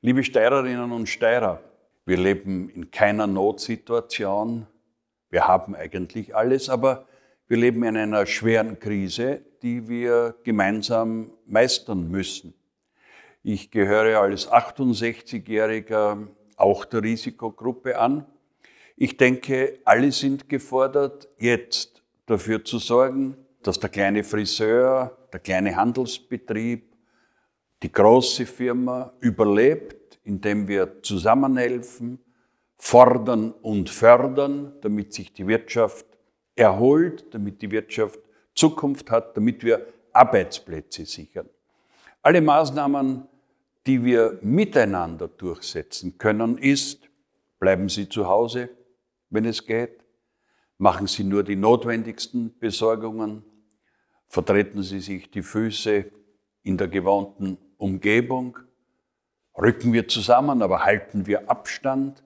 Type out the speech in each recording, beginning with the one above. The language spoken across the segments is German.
Liebe Steirerinnen und Steirer, wir leben in keiner Notsituation. Wir haben eigentlich alles, aber wir leben in einer schweren Krise, die wir gemeinsam meistern müssen. Ich gehöre als 68-Jähriger auch der Risikogruppe an. Ich denke, alle sind gefordert, jetzt dafür zu sorgen, dass der kleine Friseur, der kleine Handelsbetrieb, die große Firma überlebt, indem wir zusammenhelfen, fordern und fördern, damit sich die Wirtschaft erholt, damit die Wirtschaft Zukunft hat, damit wir Arbeitsplätze sichern. Alle Maßnahmen, die wir miteinander durchsetzen können, ist, bleiben Sie zu Hause, wenn es geht, machen Sie nur die notwendigsten Besorgungen, vertreten Sie sich die Füße in der gewohnten Umgebung, rücken wir zusammen, aber halten wir Abstand,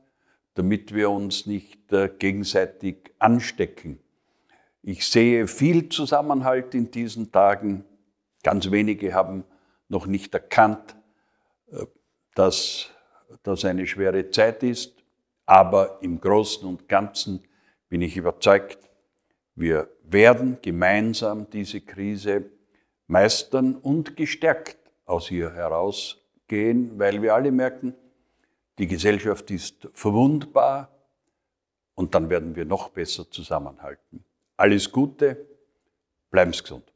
damit wir uns nicht äh, gegenseitig anstecken. Ich sehe viel Zusammenhalt in diesen Tagen. Ganz wenige haben noch nicht erkannt, äh, dass das eine schwere Zeit ist. Aber im Großen und Ganzen bin ich überzeugt, wir werden gemeinsam diese Krise meistern und gestärkt aus ihr herausgehen, weil wir alle merken, die Gesellschaft ist verwundbar und dann werden wir noch besser zusammenhalten. Alles Gute, bleiben Sie gesund.